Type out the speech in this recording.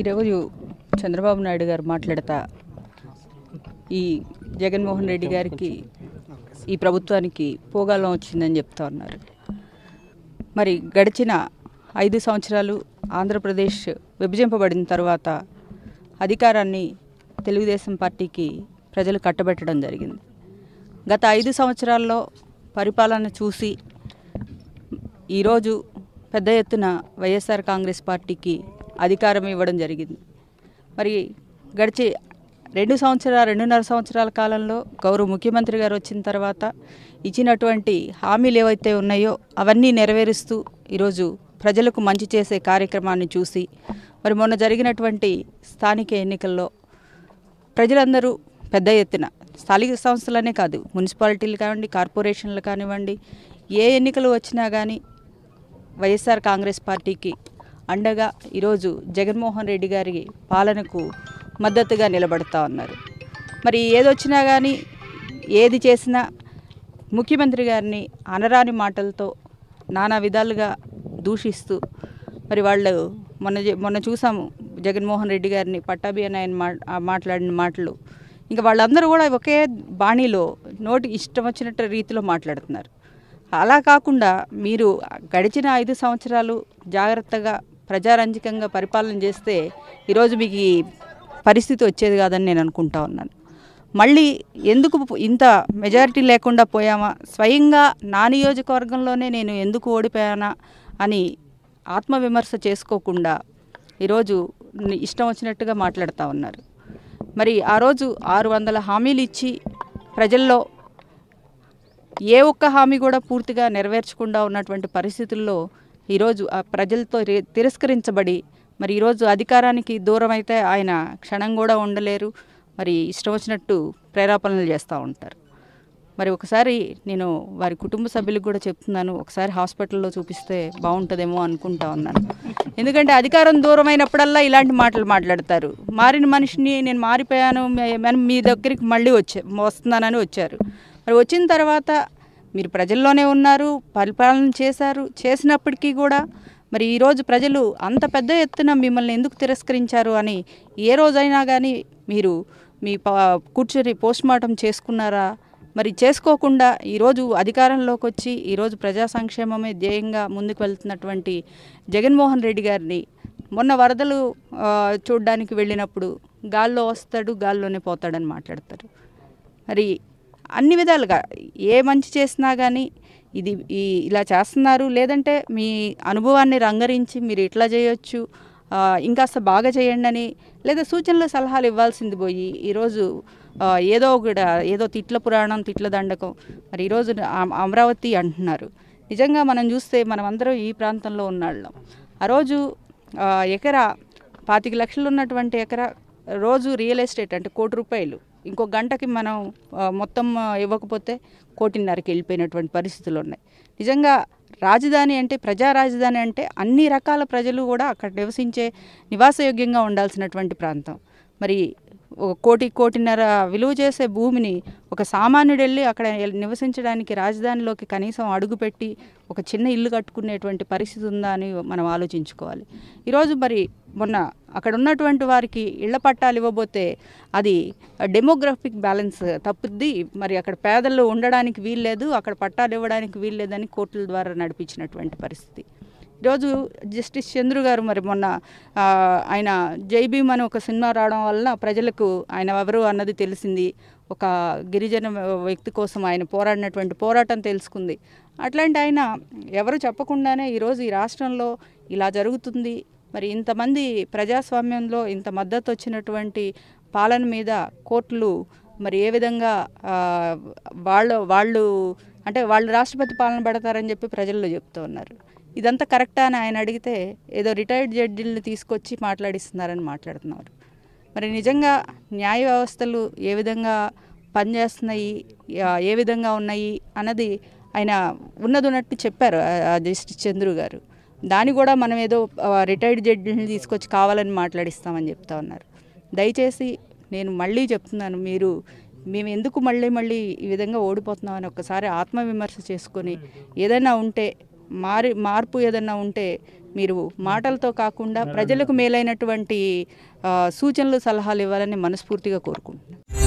ఈరోజు చంద్రబాబు నాయుడు గారు మాట్లాడతా ఈ జగన్మోహన్ రెడ్డి గారికి ఈ ప్రభుత్వానికి పోగాలం వచ్చిందని చెప్తా ఉన్నారు మరి గడిచిన ఐదు సంవత్సరాలు ఆంధ్రప్రదేశ్ విభజింపబడిన తర్వాత అధికారాన్ని తెలుగుదేశం పార్టీకి ప్రజలు కట్టబెట్టడం జరిగింది గత ఐదు సంవత్సరాల్లో పరిపాలన చూసి ఈరోజు పెద్ద ఎత్తున వైఎస్ఆర్ కాంగ్రెస్ పార్టీకి అధికారం ఇవ్వడం జరిగింది మరి గడిచి రెండు సంవత్సరాల రెండున్నర సంవత్సరాల కాలంలో గౌరవ ముఖ్యమంత్రి గారు వచ్చిన తర్వాత ఇచ్చినటువంటి హామీలు ఏవైతే ఉన్నాయో అవన్నీ నెరవేరుస్తూ ఈరోజు ప్రజలకు మంచి చేసే కార్యక్రమాన్ని చూసి మరి మొన్న జరిగినటువంటి స్థానిక ఎన్నికల్లో ప్రజలందరూ పెద్ద ఎత్తున స్థానిక సంస్థలనే కాదు మున్సిపాలిటీలు కానివ్వండి కార్పొరేషన్లు కానివ్వండి ఏ ఎన్నికలు వచ్చినా కానీ వైఎస్ఆర్ కాంగ్రెస్ పార్టీకి అండగా ఈరోజు జగన్మోహన్ రెడ్డి గారి పాలనకు మద్దతుగా నిలబడతా ఉన్నారు మరి ఏదొచ్చినా కానీ ఏది చేసినా ముఖ్యమంత్రి గారిని అనరాని మాటలతో నానా విధాలుగా దూషిస్తూ మరి వాళ్ళు మొన్న మొన్న చూసాము జగన్మోహన్ రెడ్డి గారిని పట్టాభి అని ఆయన మాట్లాడిన మాటలు ఇంకా వాళ్ళందరూ కూడా ఒకే బాణీలో నోటి ఇష్టం వచ్చినట్టు రీతిలో మాట్లాడుతున్నారు అలా కాకుండా మీరు గడిచిన ఐదు సంవత్సరాలు జాగ్రత్తగా ప్రజారంజకంగా పరిపాలన చేస్తే ఈరోజు మీకు ఈ పరిస్థితి వచ్చేది కాదని నేను అనుకుంటా ఉన్నాను మళ్ళీ ఎందుకు ఇంత మెజారిటీ లేకుండా పోయామా స్వయంగా నా నియోజకవర్గంలోనే నేను ఎందుకు ఓడిపోయానా అని ఆత్మవిమర్శ చేసుకోకుండా ఈరోజు ఇష్టం వచ్చినట్టుగా మాట్లాడుతూ ఉన్నారు మరి ఆ రోజు ఆరు వందల హామీలు ఇచ్చి ప్రజల్లో ఏ ఒక్క హామీ కూడా పూర్తిగా నెరవేర్చకుండా ఉన్నటువంటి పరిస్థితుల్లో ఈరోజు ఆ ప్రజలతో తిరస్కరించబడి మరి ఈరోజు అధికారానికి దూరం అయితే ఆయన క్షణం కూడా ఉండలేరు మరి ఇష్టం వచ్చినట్టు ప్రేరాపణలు చేస్తూ ఉంటారు మరి ఒకసారి నేను వారి కుటుంబ సభ్యులకు కూడా చెప్తున్నాను ఒకసారి హాస్పిటల్లో చూపిస్తే బాగుంటుందేమో అనుకుంటా ఉన్నాను ఎందుకంటే అధికారం దూరం అయినప్పుడల్లా ఇలాంటి మాటలు మాట్లాడతారు మారిన మనిషిని నేను మారిపోయాను మీ దగ్గరికి మళ్ళీ వచ్చే వస్తున్నానని వచ్చారు మరి వచ్చిన తర్వాత మీరు ప్రజల్లోనే ఉన్నారు పరిపాలన చేశారు చేసినప్పటికీ కూడా మరి ఈరోజు ప్రజలు అంత పెద్ద ఎత్తున మిమ్మల్ని ఎందుకు తిరస్కరించారు అని ఏ రోజైనా కానీ మీరు మీ కూర్చొని పోస్ట్ మార్టం చేసుకున్నారా మరి చేసుకోకుండా ఈరోజు అధికారంలోకి వచ్చి ఈరోజు ప్రజా సంక్షేమమే ధ్యేయంగా ముందుకు వెళ్తున్నటువంటి జగన్మోహన్ రెడ్డి గారిని మొన్న వరదలు చూడడానికి వెళ్ళినప్పుడు గాల్లో వస్తాడు గాల్లోనే పోతాడని మాట్లాడతారు మరి అన్ని విధాలుగా ఏ మంచి చేసినా కానీ ఇది ఈ ఇలా చేస్తున్నారు లేదంటే మీ అనుభవాన్ని రంగరించి మీరు ఇట్లా చేయొచ్చు ఇంకాస్త బాగా చేయండి అని లేదా సూచనలు సలహాలు ఇవ్వాల్సింది పోయి ఈరోజు ఏదో ఒకటి ఏదో తిట్ల పురాణం తిట్ల దండకం మరి ఈరోజు అమరావతి అంటున్నారు నిజంగా మనం చూస్తే మనం అందరం ఈ ప్రాంతంలో ఉన్నాళ్ళం ఆ రోజు ఎకరా పాతిక లక్షలు ఉన్నటువంటి ఎకరా రోజు రియల్ ఎస్టేట్ అంటే కోటి రూపాయలు ఇంకో గంటకి మనం మొత్తం ఇవ్వకపోతే కోటిన్నరకి వెళ్ళిపోయినటువంటి పరిస్థితులు ఉన్నాయి నిజంగా రాజధాని అంటే ప్రజా రాజధాని అంటే అన్ని రకాల ప్రజలు కూడా అక్కడ నివసించే నివాసయోగ్యంగా ఉండాల్సినటువంటి ప్రాంతం మరి ఒక కోటి కోటిన్నర విలువ చేసే భూమిని ఒక సామాన్యుడు వెళ్ళి అక్కడ నివసించడానికి రాజధానిలోకి కనీసం అడుగుపెట్టి ఒక చిన్న ఇల్లు కట్టుకునేటువంటి పరిస్థితి ఉందా అని మనం ఆలోచించుకోవాలి ఈరోజు మరి మొన్న అక్కడ ఉన్నటువంటి వారికి ఇళ్ల పట్టాలు ఇవ్వబోతే అది డెమోగ్రఫిక్ బ్యాలెన్స్ తప్పుద్ది మరి అక్కడ పేదల్లో ఉండడానికి వీల్లేదు అక్కడ పట్టాలు ఇవ్వడానికి వీల్లేదని కోర్టుల ద్వారా నడిపించినటువంటి పరిస్థితి ఈరోజు జస్టిస్ చంద్రు గారు మరి మొన్న ఆయన జైభీమ్ అని ఒక సినిమా రావడం వలన ప్రజలకు ఆయన ఎవరు అన్నది తెలిసింది ఒక గిరిజన వ్యక్తి కోసం ఆయన పోరాడినటువంటి పోరాటం తెలుసుకుంది అట్లాంటి ఆయన ఎవరు చెప్పకుండానే ఈరోజు ఈ రాష్ట్రంలో ఇలా జరుగుతుంది మరి ఇంతమంది ప్రజాస్వామ్యంలో ఇంత మద్దతు వచ్చినటువంటి పాలన మీద కోర్టులు మరి ఏ విధంగా వాళ్ళు వాళ్ళు అంటే వాళ్ళు రాష్ట్రపతి పాలన పెడతారని చెప్పి ప్రజల్లో చెప్తూ ఉన్నారు ఇదంతా కరెక్టా అని ఆయన అడిగితే ఏదో రిటైర్డ్ జడ్జిల్ని తీసుకొచ్చి మాట్లాడిస్తున్నారని మాట్లాడుతున్నారు మరి నిజంగా న్యాయ వ్యవస్థలు ఏ విధంగా పనిచేస్తున్నాయి ఏ విధంగా ఉన్నాయి అన్నది ఆయన ఉన్నది ఉన్నట్టు చెప్పారు జస్టిస్ చంద్రు గారు దాన్ని కూడా మనం ఏదో రిటైర్డ్ జడ్జిని తీసుకొచ్చి కావాలని మాట్లాడిస్తామని చెప్తా ఉన్నారు దయచేసి నేను మళ్ళీ చెప్తున్నాను మీరు మేము ఎందుకు మళ్ళీ మళ్ళీ ఈ విధంగా ఓడిపోతున్నామని ఒకసారి ఆత్మవిమర్శ చేసుకొని ఏదైనా ఉంటే మారి మార్పు ఏదన్నా ఉంటే మీరు మాటలతో కాకుండా ప్రజలకు మేలైనటువంటి సూచనలు సలహాలు ఇవ్వాలని మనస్ఫూర్తిగా కోరుకుంటున్నాను